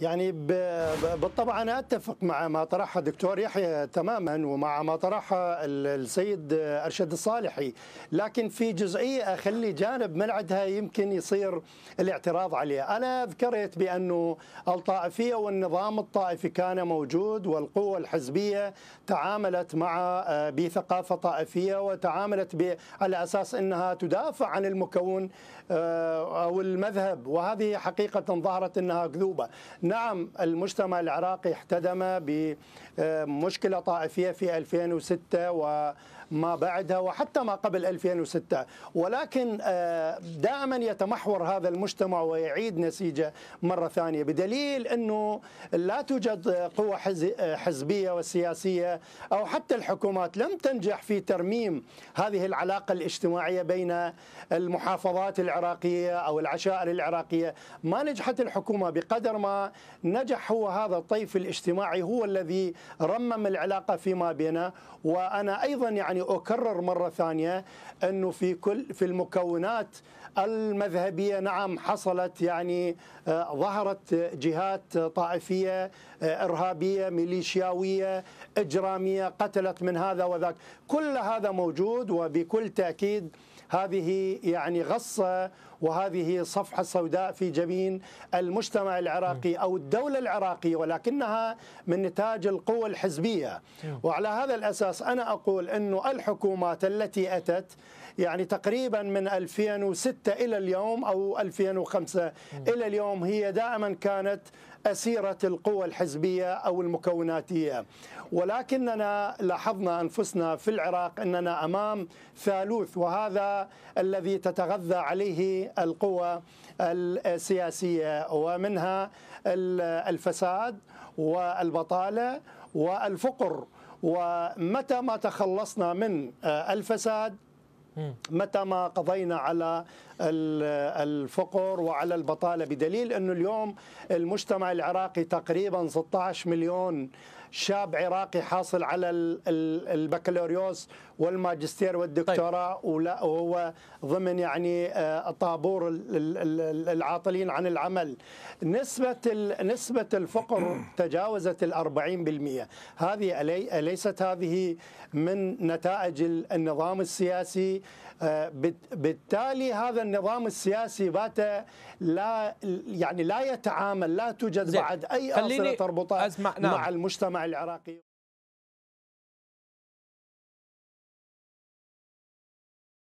يعني بالطبع انا اتفق مع ما طرحه الدكتور يحيى تماما ومع ما طرحه السيد ارشد الصالحي، لكن في جزئيه اخلي جانب من عندها يمكن يصير الاعتراض عليه، انا ذكرت بانه الطائفيه والنظام الطائفي كان موجود والقوه الحزبيه تعاملت مع آه، بثقافه طائفيه وتعاملت على اساس انها تدافع عن المكون آه، او المذهب وهذه حقيقه ظهرت انها كذوبه. نعم المجتمع العراقي احتدم بمشكلة طائفية في 2006 وما بعدها وحتى ما قبل 2006 ولكن آه، دائما يتمحور هذا المجتمع ويعيد نسيجة مرة ثانية بدليل أنه لا توجد قوة حزبية وسياسية أو حتى الحكومات لم تنجح في ترميم هذه العلاقة الاجتماعية بين المحافظات العراقية أو العشائر العراقية ما نجحت الحكومة بقدر ما نجح هو هذا الطيف الاجتماعي هو الذي رمم العلاقه فيما بيننا وانا ايضا يعني اكرر مره ثانيه انه في كل في المكونات المذهبيه نعم حصلت يعني آه، ظهرت جهات طائفيه آه، ارهابيه ميليشياويه اجراميه قتلت من هذا وذاك كل هذا موجود وبكل تاكيد هذه يعني غصه وهذه صفحة سوداء في جبين المجتمع العراقي أو الدولة العراقية ولكنها من نتاج القوى الحزبية وعلى هذا الأساس أنا أقول أن الحكومات التي أتت يعني تقريبا من 2006 إلى اليوم أو 2005 إلى اليوم هي دائما كانت أسيرة القوى الحزبية أو المكوناتية ولكننا لاحظنا أنفسنا في العراق أننا أمام ثالوث وهذا الذي تتغذى عليه القوى السياسيه ومنها الفساد والبطاله والفقر ومتى ما تخلصنا من آه، الفساد متى ما قضينا على الفقر وعلى البطالة بدليل أنه اليوم المجتمع العراقي تقريبا 16 مليون شاب عراقي حاصل على البكالوريوس والماجستير والدكتوراه طيب. ولا وهو ضمن يعني آه، طابور العاطلين عن العمل نسبة نسبة الفقر تجاوزت ال 40% هذه أليست هذه من نتائج النظام السياسي آه، بالتالي هذا النظام السياسي بات لا يعني لا يتعامل لا توجد بعد اي أصلة تربطه نعم. مع المجتمع العراقي